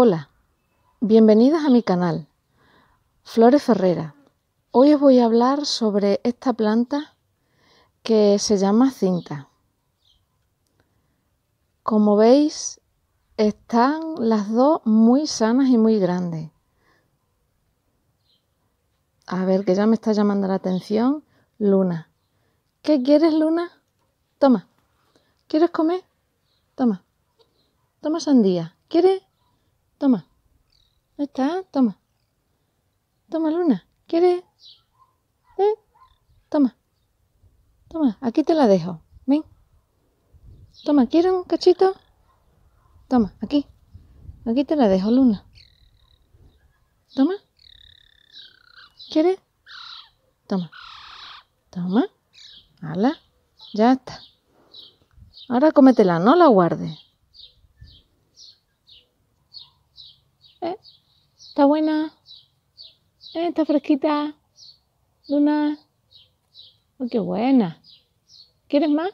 Hola, bienvenidas a mi canal, Flores Ferrera. Hoy os voy a hablar sobre esta planta que se llama cinta. Como veis, están las dos muy sanas y muy grandes. A ver, que ya me está llamando la atención, Luna. ¿Qué quieres, Luna? Toma. ¿Quieres comer? Toma. Toma sandía. ¿Quieres Toma. Ahí está, toma. Toma, Luna. ¿Quieres? ¿Eh? Toma. Toma, aquí te la dejo. Ven. Toma, ¿quieres un cachito? Toma, aquí. Aquí te la dejo, Luna. Toma. ¿Quieres? Toma. Toma. Hala. Ya está. Ahora cómetela, no la guardes. Está buena. Eh, está fresquita. Luna. Oh, qué buena. ¿Quieres más?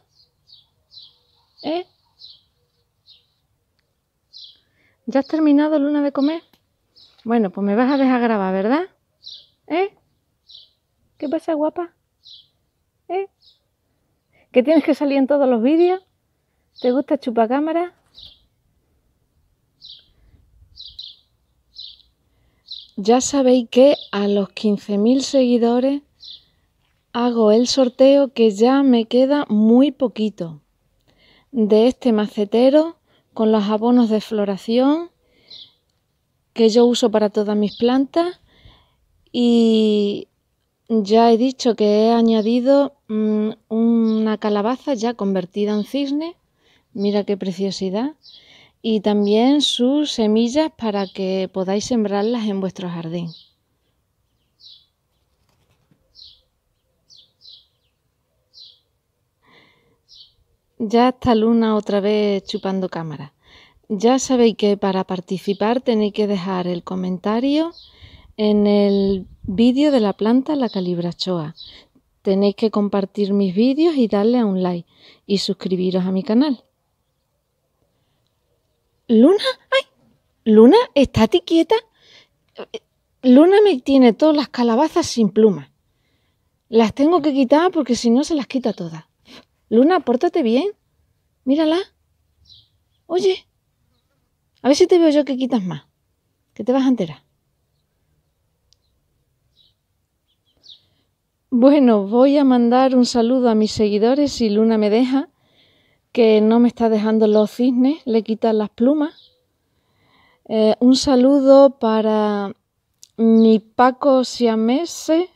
¿Eh? ¿Ya has terminado, Luna, de comer? Bueno, pues me vas a dejar grabar, ¿verdad? ¿Eh? ¿Qué pasa, guapa? ¿Eh? ¿Que tienes que salir en todos los vídeos? ¿Te gusta chupacámara? ya sabéis que a los 15.000 seguidores hago el sorteo que ya me queda muy poquito de este macetero con los abonos de floración que yo uso para todas mis plantas y ya he dicho que he añadido mm, una calabaza ya convertida en cisne mira qué preciosidad y también sus semillas para que podáis sembrarlas en vuestro jardín. Ya está Luna otra vez chupando cámara. Ya sabéis que para participar tenéis que dejar el comentario en el vídeo de la planta La Calibrachoa. Tenéis que compartir mis vídeos y darle a un like y suscribiros a mi canal. Luna, ay, Luna, está quieta. Luna me tiene todas las calabazas sin plumas. Las tengo que quitar porque si no se las quita todas. Luna, pórtate bien. Mírala. Oye, a ver si te veo yo que quitas más, que te vas a enterar. Bueno, voy a mandar un saludo a mis seguidores si Luna me deja que no me está dejando los cisnes, le quitan las plumas. Eh, un saludo para mi Paco Siamese,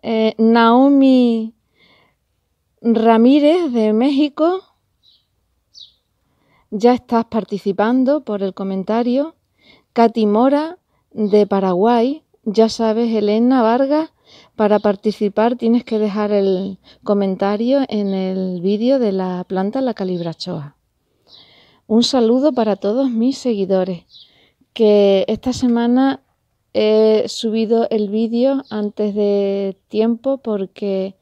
eh, Naomi Ramírez de México. Ya estás participando por el comentario. Katy Mora de Paraguay. Ya sabes, Elena Vargas para participar tienes que dejar el comentario en el vídeo de la planta La Calibrachoa. Un saludo para todos mis seguidores, que esta semana he subido el vídeo antes de tiempo porque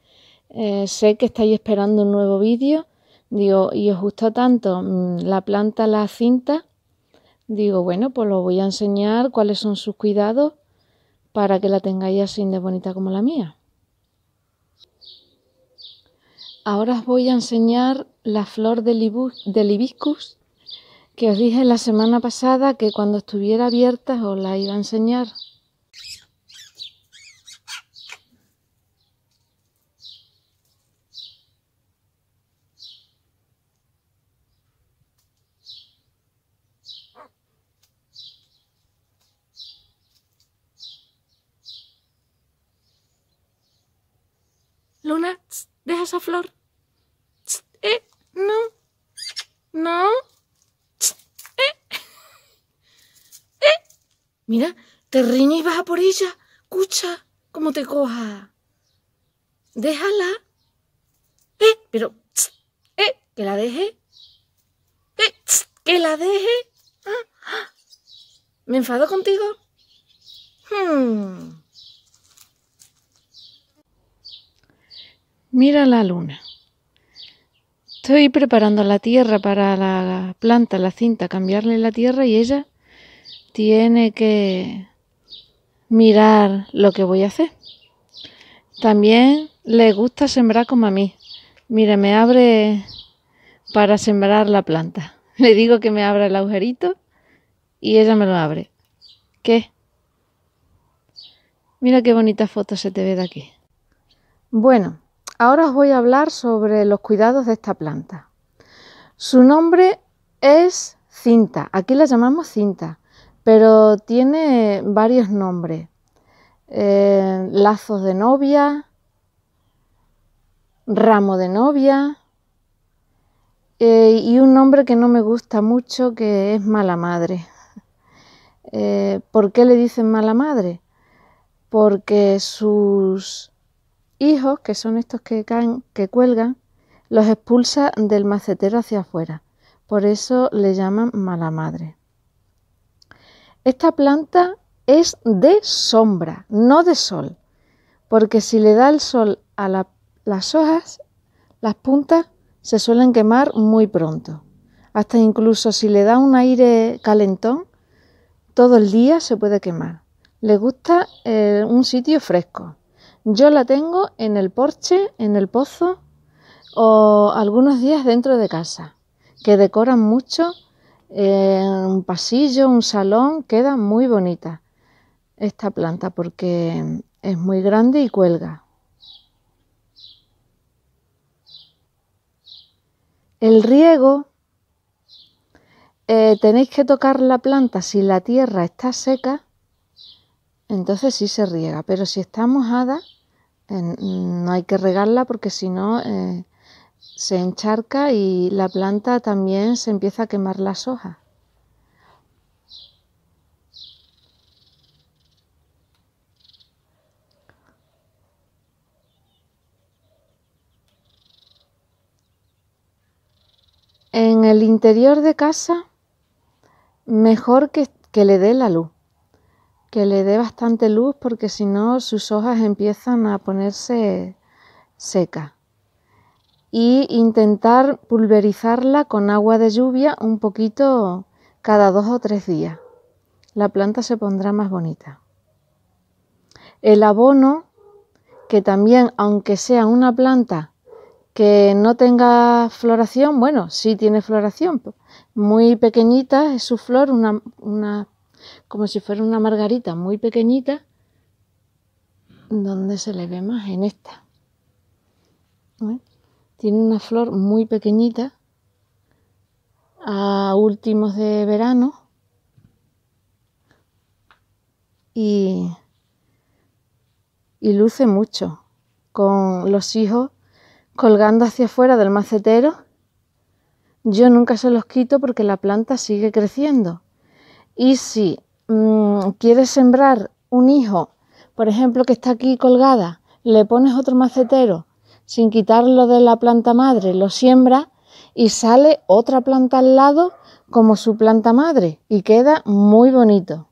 eh, sé que estáis esperando un nuevo vídeo. Digo, y os gustó tanto mm, la planta La Cinta. Digo, bueno, pues lo voy a enseñar cuáles son sus cuidados para que la tengáis así de bonita como la mía. Ahora os voy a enseñar la flor del, del hibiscus que os dije la semana pasada que cuando estuviera abierta os la iba a enseñar. Luna, deja esa flor. Eh. no. No. Eh. Eh. Mira, te riñe y vas por ella. Escucha cómo te coja. Déjala. Eh, pero, eh, que la deje. que la deje. Ah. Me enfado contigo. Hmm. Mira la luna. Estoy preparando la tierra para la planta, la cinta, cambiarle la tierra y ella tiene que mirar lo que voy a hacer. También le gusta sembrar como a mí. Mira, me abre para sembrar la planta. Le digo que me abra el agujerito y ella me lo abre. ¿Qué? Mira qué bonita foto se te ve de aquí. Bueno, Ahora os voy a hablar sobre los cuidados de esta planta. Su nombre es cinta, aquí la llamamos cinta, pero tiene varios nombres. Eh, lazos de novia, ramo de novia eh, y un nombre que no me gusta mucho que es mala madre. Eh, ¿Por qué le dicen mala madre? Porque sus hijos, que son estos que caen, que cuelgan, los expulsa del macetero hacia afuera. Por eso le llaman mala madre. Esta planta es de sombra, no de sol, porque si le da el sol a las hojas, las puntas se suelen quemar muy pronto. Hasta incluso si le da un aire calentón, todo el día se puede quemar. Le gusta eh, un sitio fresco. Yo la tengo en el porche, en el pozo o algunos días dentro de casa, que decoran mucho eh, un pasillo, un salón, queda muy bonita esta planta porque es muy grande y cuelga. El riego, eh, tenéis que tocar la planta si la tierra está seca entonces sí se riega, pero si está mojada no hay que regarla porque si no eh, se encharca y la planta también se empieza a quemar las hojas. En el interior de casa, mejor que le dé la luz que le dé bastante luz porque si no sus hojas empiezan a ponerse secas. Y intentar pulverizarla con agua de lluvia un poquito cada dos o tres días. La planta se pondrá más bonita. El abono, que también aunque sea una planta que no tenga floración, bueno, sí tiene floración, muy pequeñita es su flor, una como si fuera una margarita muy pequeñita, donde se le ve más en esta. ¿Eh? Tiene una flor muy pequeñita a últimos de verano y, y luce mucho con los hijos colgando hacia afuera del macetero. Yo nunca se los quito porque la planta sigue creciendo. Y si mm, quieres sembrar un hijo, por ejemplo, que está aquí colgada, le pones otro macetero sin quitarlo de la planta madre, lo siembra y sale otra planta al lado como su planta madre y queda muy bonito.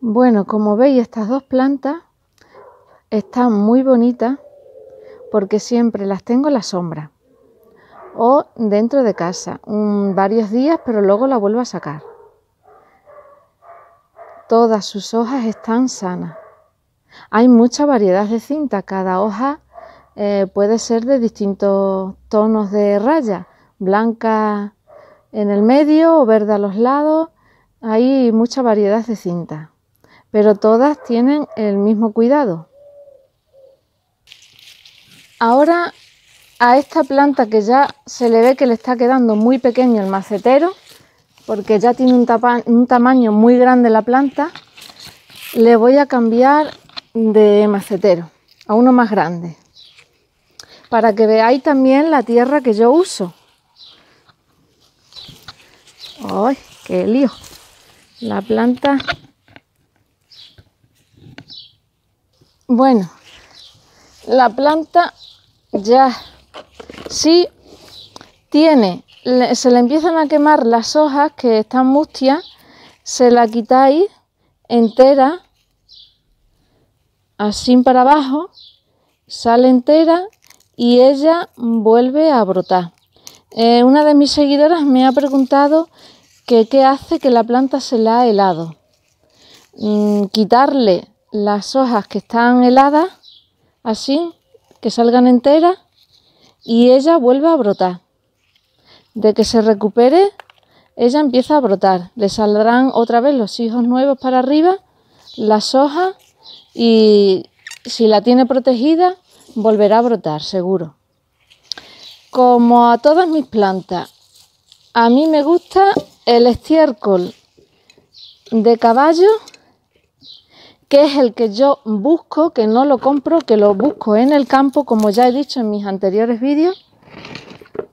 Bueno, como veis, estas dos plantas están muy bonitas porque siempre las tengo en la sombra o dentro de casa, varios días, pero luego la vuelvo a sacar. Todas sus hojas están sanas. Hay mucha variedad de cinta, cada hoja eh, puede ser de distintos tonos de raya, blanca en el medio o verde a los lados, hay mucha variedad de cinta, pero todas tienen el mismo cuidado. Ahora a esta planta que ya se le ve que le está quedando muy pequeño el macetero, porque ya tiene un, tamaño muy grande la planta, le voy a cambiar de macetero a uno más grande, para que veáis también la tierra que yo uso. ¡Ay, qué lío! La planta... Bueno, la planta ya si tiene, se le empiezan a quemar las hojas que están mustias, se la quitáis entera, así para abajo, sale entera y ella vuelve a brotar. Eh, una de mis seguidoras me ha preguntado qué hace que la planta se la ha helado. Mm, quitarle las hojas que están heladas, así, que salgan enteras, y ella vuelve a brotar. De que se recupere, ella empieza a brotar. Le saldrán otra vez los hijos nuevos para arriba, las hojas y si la tiene protegida, volverá a brotar, seguro. Como a todas mis plantas, a mí me gusta el estiércol de caballo que es el que yo busco, que no lo compro, que lo busco en el campo, como ya he dicho en mis anteriores vídeos,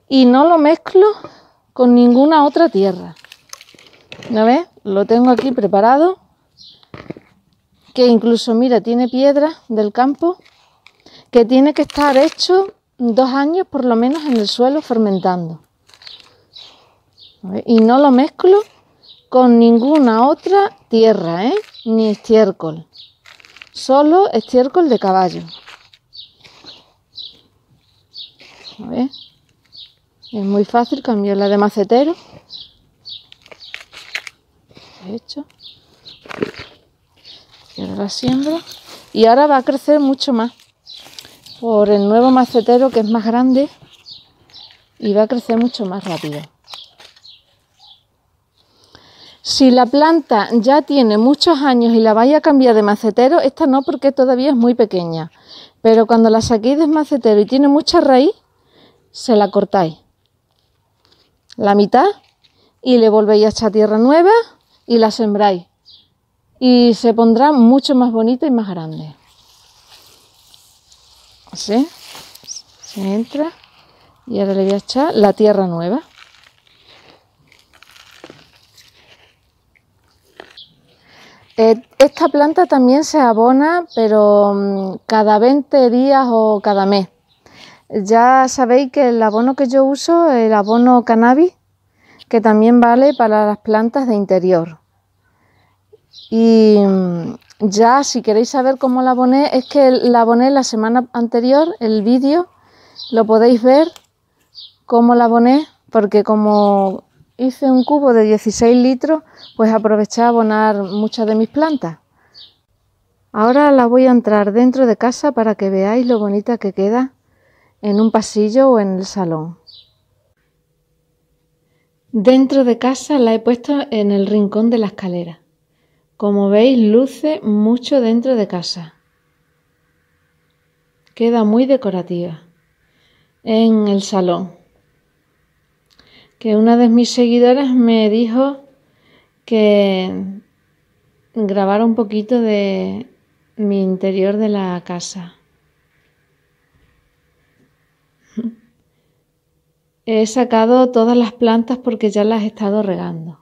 y no lo mezclo con ninguna otra tierra. ¿No ves? Lo tengo aquí preparado, que incluso, mira, tiene piedra del campo, que tiene que estar hecho dos años por lo menos en el suelo fermentando. Y no lo mezclo con ninguna otra tierra, ¿eh? ni estiércol, solo estiércol de caballo. Es muy fácil cambiarla de macetero. hecho. la Y ahora va a crecer mucho más. Por el nuevo macetero que es más grande. Y va a crecer mucho más rápido. Si la planta ya tiene muchos años y la vais a cambiar de macetero, esta no porque todavía es muy pequeña. Pero cuando la saquéis de macetero y tiene mucha raíz, se la cortáis. La mitad y le volvéis a echar tierra nueva y la sembráis. Y se pondrá mucho más bonita y más grande. Así, Se entra y ahora le voy a echar la tierra nueva. Eh, esta planta también se abona, pero mm, cada 20 días o cada mes. Ya sabéis que el abono que yo uso, es el abono cannabis, que también vale para las plantas de interior. Y mm, ya si queréis saber cómo la aboné, es que la aboné la semana anterior, el vídeo, lo podéis ver cómo la aboné, porque como hice un cubo de 16 litros, pues aproveché a abonar muchas de mis plantas. Ahora la voy a entrar dentro de casa para que veáis lo bonita que queda en un pasillo o en el salón. Dentro de casa la he puesto en el rincón de la escalera. Como veis, luce mucho dentro de casa. Queda muy decorativa. En el salón que una de mis seguidoras me dijo que grabara un poquito de mi interior de la casa. He sacado todas las plantas porque ya las he estado regando.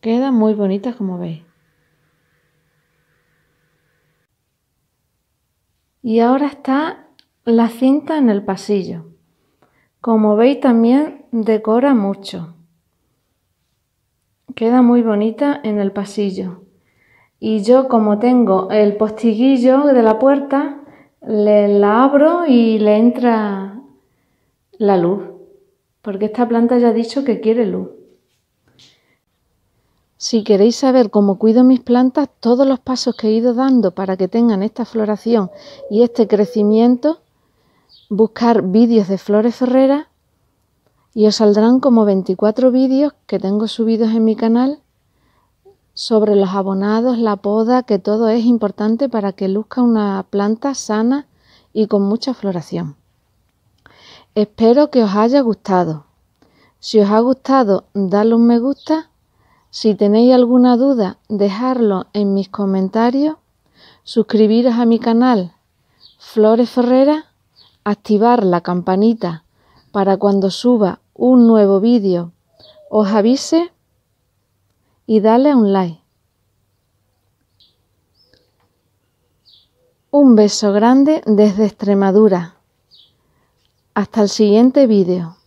Quedan muy bonitas como veis. Y ahora está la cinta en el pasillo. Como veis también decora mucho. Queda muy bonita en el pasillo. Y yo como tengo el postiguillo de la puerta, le, la abro y le entra la luz. Porque esta planta ya ha dicho que quiere luz. Si queréis saber cómo cuido mis plantas, todos los pasos que he ido dando para que tengan esta floración y este crecimiento, buscar vídeos de Flores Ferreras y os saldrán como 24 vídeos que tengo subidos en mi canal sobre los abonados, la poda, que todo es importante para que luzca una planta sana y con mucha floración. Espero que os haya gustado. Si os ha gustado, dadle un me gusta. Si tenéis alguna duda, dejadlo en mis comentarios. Suscribiros a mi canal Flores Ferreras activar la campanita para cuando suba un nuevo vídeo os avise y dale un like. Un beso grande desde Extremadura. Hasta el siguiente vídeo.